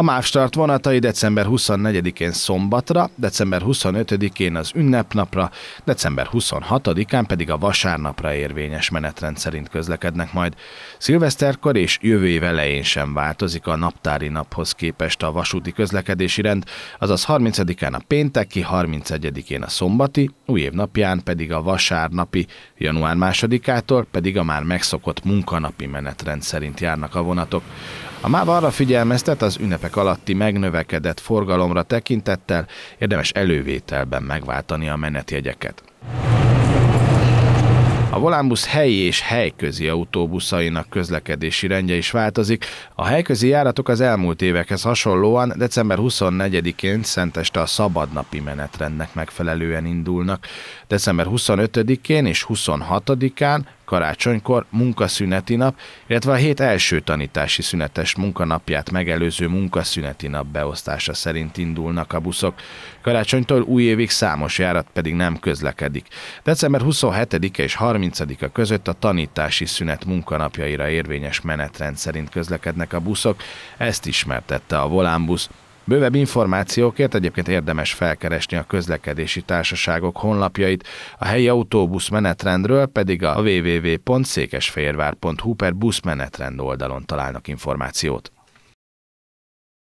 A Mávstart vonatai december 24-én szombatra, december 25-én az ünnepnapra, december 26-án pedig a vasárnapra érvényes menetrend szerint közlekednek majd. Szilveszterkor és jövő év elején sem változik a naptári naphoz képest a vasúti közlekedési rend, azaz 30-án a pénteki, 31-én a szombati, új év napján pedig a vasárnapi január másodikától pedig a már megszokott munkanapi menetrend szerint járnak a vonatok. A MÁV arra figyelmeztet az ünnepek alatti megnövekedett forgalomra tekintettel érdemes elővételben megváltani a menetjegyeket. A Volánbusz helyi és helyközi autóbuszainak közlekedési rendje is változik. A helyközi járatok az elmúlt évekhez hasonlóan december 24-én szenteste a szabadnapi menetrendnek megfelelően indulnak. December 25-én és 26-án karácsonykor, munkaszüneti nap, illetve a hét első tanítási szünetes munkanapját megelőző munkaszüneti nap beosztása szerint indulnak a buszok. Karácsonytól új évig számos járat pedig nem közlekedik. December 27-e és 30-a között a tanítási szünet munkanapjaira érvényes menetrend szerint közlekednek a buszok, ezt ismertette a Volánbusz. Bővebb információkért egyébként érdemes felkeresni a közlekedési társaságok honlapjait, a helyi autóbusz menetrendről pedig a www.székesfehérvár.hu per buszmenetrend oldalon találnak információt.